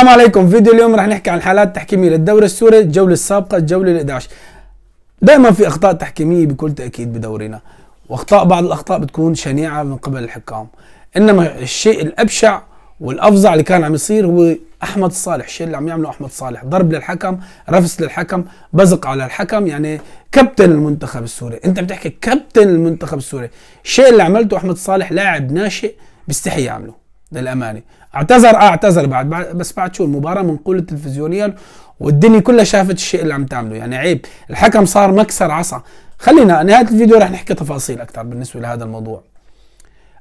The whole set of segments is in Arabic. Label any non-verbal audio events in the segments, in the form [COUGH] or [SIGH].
السلام عليكم فيديو اليوم رح نحكي عن حالات تحكيميه للدوري السوري الجوله السابقه الجوله ال11 دائما في اخطاء تحكيميه بكل تاكيد بدورينا واخطاء بعض الاخطاء بتكون شنيعه من قبل الحكام انما الشيء الابشع والافظع اللي كان عم يصير هو احمد صالح الشيء اللي عم يعمله احمد صالح ضرب للحكم رفس للحكم بزق على الحكم يعني كابتن المنتخب السوري انت بتحكي كابتن المنتخب السوري الشيء اللي عملته احمد صالح لاعب ناشئ بيستحي يعمله للامانه اعتذر اه اعتذر بعد, بس بعد شو المباراه منقوله تلفزيونيا والدنيا كلها شافت الشيء اللي عم تعمله يعني عيب الحكم صار مكسر عصا خلينا نهايه الفيديو رح نحكي تفاصيل اكثر بالنسبه لهذا الموضوع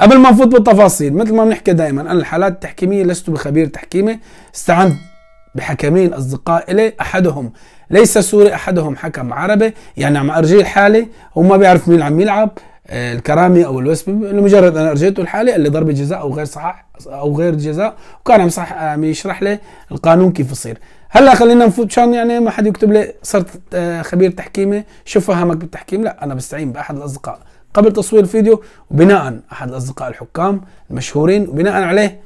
قبل ما نفوت بالتفاصيل مثل ما بنحكي دائما انا الحالات التحكيميه لست بخبير تحكيمي استعنت بحكمين اصدقاء الي احدهم ليس سوري احدهم حكم عربي يعني عم ارجيه حالي وما بيعرف مين عم يلعب آه، الكرامي او الوسبي لمجرد انا ارجيته الحاله اللي ضربه جزاء او غير صحيح او غير جزاء وكان عم صح عم يشرح لي القانون كيف يصير هلا خلينا نفوت شان يعني ما حد يكتب لي صرت آه، خبير تحكيمي شو فهمك بالتحكيم لا انا بستعين باحد الاصدقاء قبل تصوير الفيديو وبناء احد الاصدقاء الحكام المشهورين وبناء عليه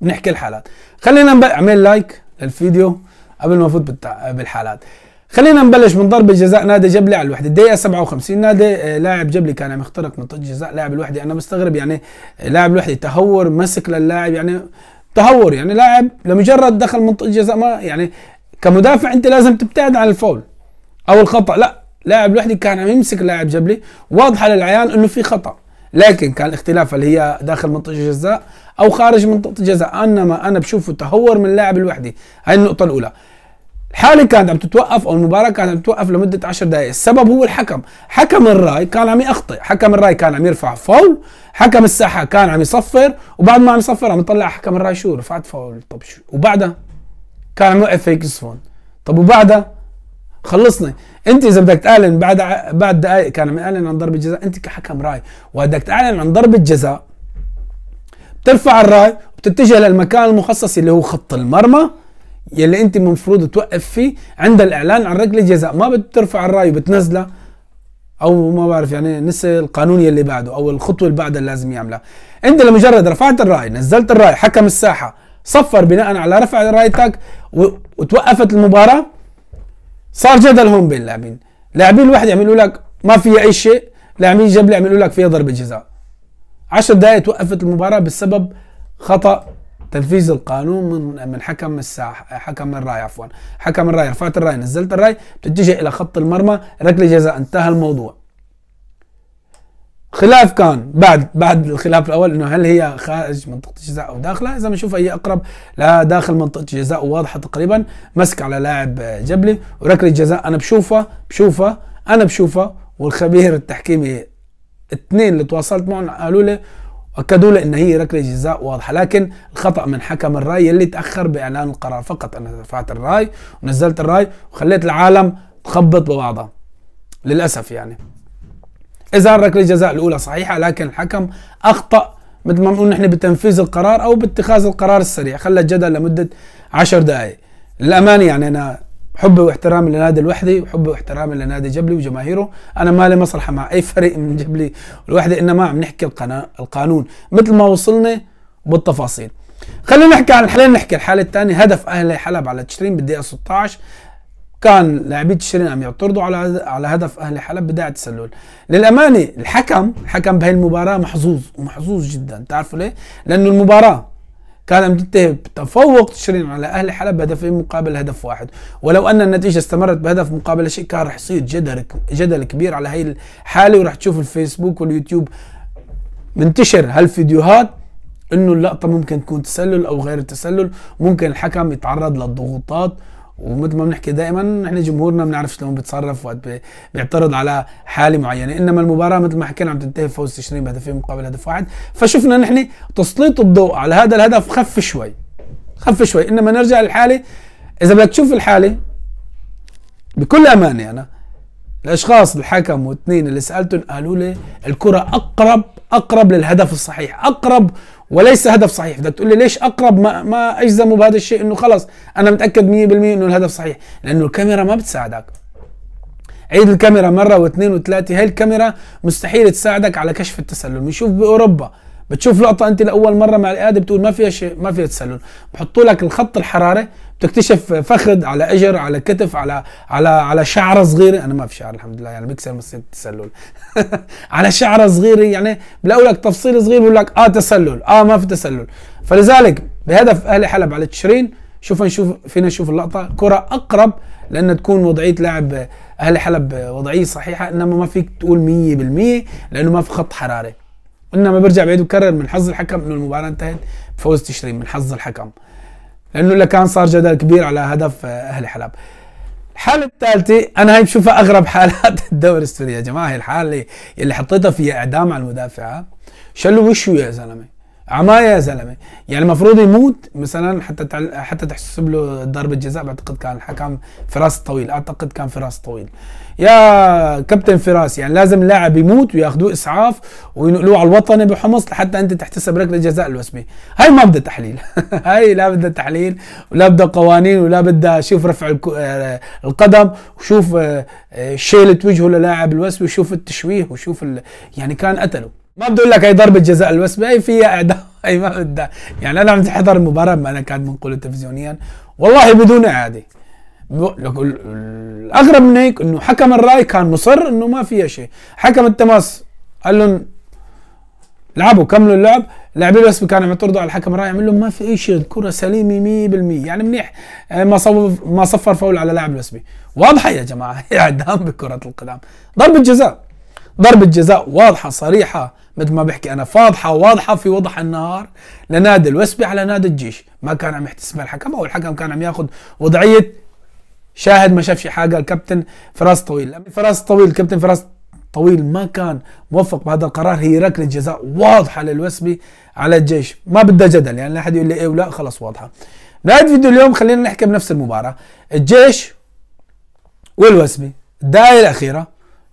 بنحكي الحالات خلينا نعمل لايك للفيديو قبل ما نفوت بالحالات خلينا نبلش من ضربه جزاء نادي جبلي على الوحده الدقيقه 57 نادي آه، لاعب جبلي كان عم يخترق منطقه جزاء لاعب الوحده انا مستغرب يعني آه، لاعب الوحده تهور مسك للاعب يعني تهور يعني لاعب لمجرد دخل منطقه جزاء ما يعني كمدافع انت لازم تبتعد عن الفول او الخطا لا لاعب الوحده كان عم يمسك لاعب جبلي واضحه للعيان انه في خطا لكن كان الاختلاف اللي هي داخل منطقه الجزاء او خارج منطقه الجزاء انما انا بشوفه تهور من لاعب الوحده هاي النقطه الاولى الحالة كانت عم تتوقف او المباراة كانت عم تتوقف لمدة 10 دقائق، السبب هو الحكم، حكم الراي كان عم يخطئ، حكم الراي كان عم يرفع فاول، حكم الساحة كان عم يصفر وبعد ما عم يصفر عم يطلع حكم الراي شو رفعت فاول طب شو وبعدها كان عم يوقف هيك صفون، طب وبعدها خلصنا، انت اذا بدك تعلن بعد ع... بعد دقائق كان عم يعلن عن ضربة جزاء، انت كحكم راي، وبدك تعلن عن ضربة جزاء بترفع الراي وبتتجه للمكان المخصص اللي هو خط المرمى يلي انت المفروض توقف فيه عند الاعلان عن ركله جزاء ما بترفع الراي وبتنزله او ما بعرف يعني نسي القانون يلي بعده او الخطوه اللي بعدها لازم يعملها انت لمجرد رفعت الراي نزلت الراي حكم الساحه صفر بناء على رفع رايتك وتوقفت المباراه صار جدل هون بين اللاعبين لاعبين الواحد يعملوا لك ما فيها اي شيء لاعبين جبل يعملوا لك فيها ضربه جزاء 10 دقائق توقفت المباراه بسبب خطا تنفيذ القانون من من حكم الساحه حكم الراي عفوا حكم الراي رفعت الراي نزلت الراي بتتجه الى خط المرمى ركله جزاء انتهى الموضوع خلاف كان بعد بعد الخلاف الاول انه هل هي خارج منطقه الجزاء او داخله اذا بنشوف هي اقرب لا داخل منطقه الجزاء واضحه تقريبا مسك على لاعب جبلي وركله جزاء انا بشوفها بشوفها انا بشوفها والخبير التحكيمي اثنين اللي تواصلت معهم قالوا لي اكدوا لان هي ركله جزاء واضحه لكن الخطا من حكم الراي يلي تاخر باعلان القرار فقط انا رفعت الراي ونزلت الراي وخليت العالم تخبط ببعضها للاسف يعني اذا ركله الجزاء الاولى صحيحه لكن الحكم اخطا مثل ما بنقول نحن بتنفيذ القرار او باتخاذ القرار السريع خلى الجدل لمده 10 دقائق للامانه يعني انا حبي واحترامي لنادي الوحدي وحبي واحترامي لنادي جبلي وجماهيره انا ما لي مصلحه مع اي فريق من جبلي والوحده انما عم نحكي القناة القانون مثل ما وصلنا بالتفاصيل خلينا نحكي عن خلينا نحكي الحاله الثانيه هدف اهلي حلب على تشرين بالدقيقه 16 كان لاعبي تشرين عم يعترضوا على على هدف اهلي حلب بداعي التسلل للامانه الحكم حكم بهي المباراه محظوظ ومحظوظ جدا تعرفوا ليه لانه المباراه كان منتهي بتفوق تشرين على أهل حلب بهدفين إيه مقابل هدف واحد ولو أن النتيجة استمرت بهدف مقابل شيء كان راح يصير جدل جدل كبير على هاي الحالة وراح تشوف الفيسبوك واليوتيوب منتشر هالفيديوهات انه اللقطه ممكن تكون تسلل او غير تسلل ممكن الحكم يتعرض للضغوطات ومثل ما بنحكي دائما نحن جمهورنا بنعرف شلون بيتصرف وقت بيعترض على حاله معينه انما المباراه مثل ما حكينا عم تنتهي فوز تشرين بهدفين مقابل هدف واحد فشفنا نحن تسليط الضوء على هذا الهدف خف شوي خف شوي انما نرجع للحاله اذا بدك تشوف الحاله بكل امانه انا الاشخاص الحكم واثنين اللي سالتهم قالوا لي الكره اقرب اقرب للهدف الصحيح اقرب وليس هدف صحيح بدك تقول لي ليش اقرب ما, ما اجزموا بهذا الشيء انه خلص انا متاكد 100% انه الهدف صحيح لانه الكاميرا ما بتساعدك عيد الكاميرا مره واثنين وثلاثه هاي الكاميرا مستحيل تساعدك على كشف التسلل بنشوف باوروبا بتشوف لقطه انت لاول مره مع الاعاده بتقول ما فيها شيء ما فيها تسلل بحطوا لك الخط الحراري بتكتشف فخذ على اجر على كتف على على على شعره صغيره انا ما في شعر الحمد لله يعني بكسر مصيده التسلل [LAUGHS] على شعره صغيره يعني بلاقوا لك تفصيل صغير بقول لك اه تسلل اه ما في تسلل فلذلك بهدف اهلي حلب على تشرين شوف نشوف فينا نشوف اللقطه كره اقرب لانها تكون وضعيه لاعب اهلي حلب وضعيه صحيحه انما ما فيك تقول 100% لانه ما في خط حراري قلنا ما بيرجع بعيد وكرر من حظ الحكم انه المباراه انتهت بفوز تشرين من حظ الحكم لانه لكان صار جدل كبير على هدف آه، اهل حلب الحالة الثالثة أنا هاي بشوفها أغرب [LAUGHS] حالات الدوري السوري يا جماعة هي الحالة اللي حطيتها فيها إعدام على المدافع شلوا وشه يا زلمة عمايه يا زلمه يعني المفروض يموت مثلا حتى تعل... حتى تحسب له ضربه جزاء بعتقد كان الحكم فراس طويل اعتقد كان فراس طويل يا كابتن فراس يعني لازم اللاعب يموت وياخذوه اسعاف وينقلوه على الوطني بحمص لحتى انت تحتسب ركله جزاء الوسمي هاي ما بدها تحليل [LAUGHS] هاي لا بدها تحليل ولا بدها قوانين ولا بدها شوف رفع آه، القدم وشوف آه، آه، شيله وجهه للاعب الوسمي وشوف التشويه وشوف ال... يعني كان قتله ما بدي اقول لك هي ضربه جزاء بس هي فيها اعدام هي ما بدها يعني انا عم حضر المباراه ما انا كان منقول تلفزيونيا والله بدون اعاده الاغرب من هيك انه حكم الراي كان مصر انه ما فيها شيء حكم التماس قال لهم لعبوا كملوا اللعب لاعبين بس كانوا يعترضوا على الحكم الراي عمل لهم ما في اي شيء الكره سليمه 100% يعني منيح آه، ما صف ما صفر فول على لاعب الوسبي واضحه يا جماعه اعدام بكره القدم ضربه جزاء ضربة جزاء واضحة صريحة مثل ما بحكي أنا فاضحة واضحة في وضح النهار لنادي الوسبي على نادي الجيش ما كان عم يحتسبها الحكم أو الحكم كان عم ياخذ وضعية شاهد ما شافش حاجة الكابتن فراس طويل فراس طويل الكابتن فراس طويل ما كان موفق بهذا القرار هي ركله جزاء واضحه للوسبي على الجيش ما بدها جدل يعني لا احد يقول لي ايه ولا خلص واضحه نهايه فيديو اليوم خلينا نحكي بنفس المباراه الجيش والوسبي الدائرة الاخيره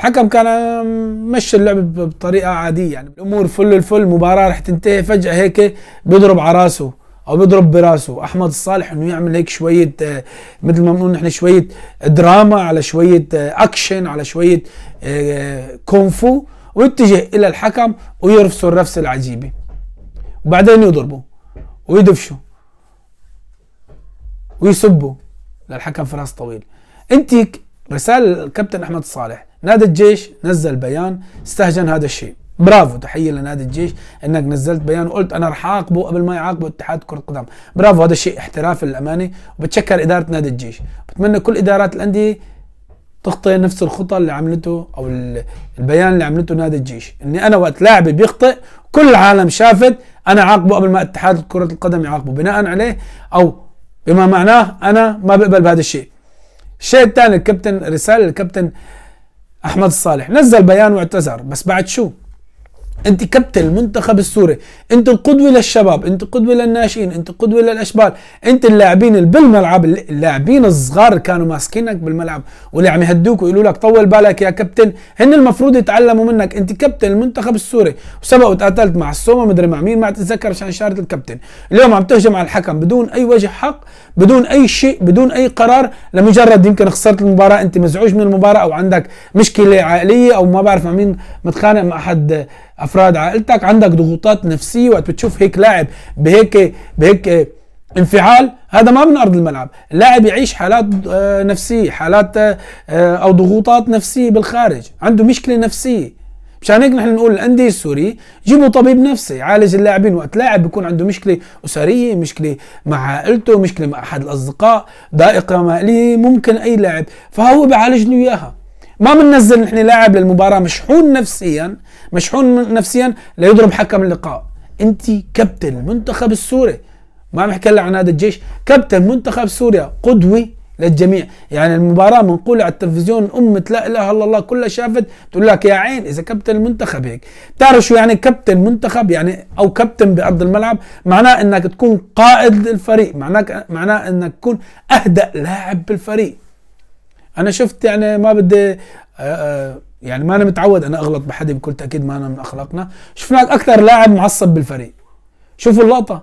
الحكم كان مشى اللعبه بطريقه عاديه يعني الامور فل الفل مباراه رح تنتهي فجاه هيك بيضرب على راسه او بيضرب براسه احمد الصالح انه يعمل هيك شويه آه، مثل ما بنقول نحن شويه دراما على شويه آه، اكشن على شويه آه، كونفو ويتجه الى الحكم ويرفسه الرفس العجيبه وبعدين يضربه ويدفشه ويسبه للحكم في راس طويل انت رساله الكابتن احمد صالح نادي الجيش نزل بيان استهجن هذا الشيء برافو تحيه لنادي الجيش انك نزلت بيان وقلت انا راح اعاقبه قبل ما يعاقبه اتحاد كره القدم برافو هذا الشيء احتراف للامانه وبتشكر اداره نادي الجيش بتمنى كل ادارات الانديه تخطئ نفس الخطى اللي عملته او البيان اللي عملته نادي الجيش اني انا وقت لاعبي بيخطئ كل العالم شافت انا عاقبه قبل ما اتحاد كره القدم يعاقبه بناء عليه او بما معناه انا ما بقبل بهذا الشيء الشيء الثاني الكابتن رساله الكابتن احمد الصالح نزل بيان واعتذر بس بعد شو انت كابتن المنتخب السوري انت القدوه للشباب انت قدوه للناشئين انت قدوه للاشبال انت اللاعبين اللي بالملعب اللاعبين الصغار كانوا ماسكينك بالملعب واللي عم يهدوك ويقولوا لك طول بالك يا كابتن هن المفروض يتعلموا منك انت كابتن المنتخب السوري وسبق وتقاتلت مع السومه مدري مع مين ما تتذكر عشان شاره الكابتن اليوم عم تهجم على الحكم بدون اي وجه حق بدون اي شيء بدون اي قرار لمجرد يمكن خسرت المباراه انت مزعوج من المباراه او عندك مشكله عائليه او ما بعرف مع مين متخانق مع احد افراد عائلتك عندك ضغوطات نفسيه وقت بتشوف هيك لاعب بهيك بهيك انفعال هذا ما من ارض الملعب اللاعب يعيش حالات آه، نفسيه حالات آه، آه، او ضغوطات نفسيه بالخارج عنده مشكله نفسيه مشان هيك نحن نقول الانديه السوري جيبوا طبيب نفسي يعالج اللاعبين وقت لاعب بيكون عنده مشكله اسريه مشكله مع عائلته مشكله مع احد الاصدقاء ضائقه ماليه ممكن اي لاعب فهو بيعالج له اياها ما بننزل نحن لاعب للمباراه مشحون نفسيا مشحون نفسيا ليضرب حكم اللقاء انت كابتن المنتخب السوري ما عم احكي عن هذا الجيش كابتن منتخب سوريا قدوه للجميع يعني المباراه منقوله على التلفزيون امه لا اله الا الله كلها شافت تقول لك يا عين اذا كابتن المنتخب هيك بتعرف شو يعني كابتن منتخب يعني او كابتن بارض الملعب معناه انك تكون قائد للفريق معناه معناه انك تكون اهدأ لاعب بالفريق انا شفت يعني ما بدي آه، آه، يعني ما انا متعود انا اغلط بحد بكل تاكيد ما انا من اخلاقنا شفناك اكثر لاعب معصب بالفريق شوفوا اللقطه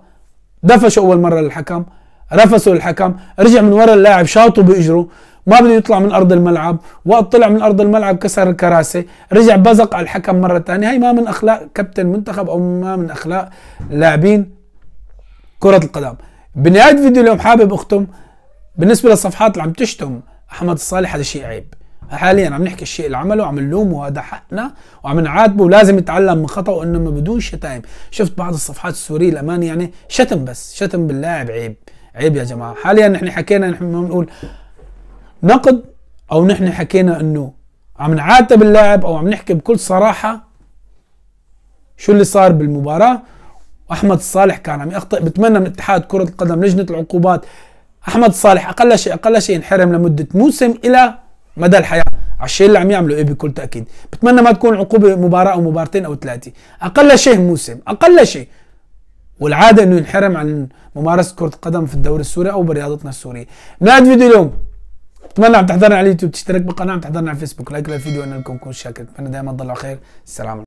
دفشوا اول مره للحكم رفسوا الحكم رجع من ورا اللاعب شاطوا باجره ما بده يطلع من ارض الملعب وقت طلع من ارض الملعب كسر الكراسي رجع بزق على الحكم مره ثانيه هي ما من اخلاق كابتن منتخب او ما من اخلاق لاعبين كره القدم بنهايه الفيديو اليوم حابب اختم بالنسبه للصفحات اللي عم تشتم احمد الصالح هذا شيء عيب حاليا عم نحكي الشيء اللي عمله وعم نلومه وهذا حقنا وعم نعاتبه ولازم يتعلم من خطأه ما بدون شتائم شفت بعض الصفحات السوريه الامانه يعني شتم بس شتم باللاعب عيب عيب يا جماعه حاليا نحن حكينا نحن بنقول نقد او نحن حكينا انه عم نعاتب اللاعب او عم نحكي بكل صراحه شو اللي صار بالمباراه واحمد الصالح كان عم يخطئ بتمنى من اتحاد كره القدم لجنه العقوبات احمد صالح اقل شيء اقل شيء انحرم لمده موسم الى مدى الحياه على الشيء اللي عم يعمله ايه بكل تاكيد بتمنى ما تكون عقوبه مباراه او مبارتين او ثلاثه اقل شيء موسم اقل شيء والعاده انه ينحرم عن ممارسه كره القدم في الدوري السوري او برياضتنا السوريه نهايه فيديو اليوم بتمنى عم تحضرنا على اليوتيوب تشترك بالقناه عم تحضرنا على الفيسبوك لايك للفيديو انا لكم كون شاكر بتمنى دائما تضلوا خير السلام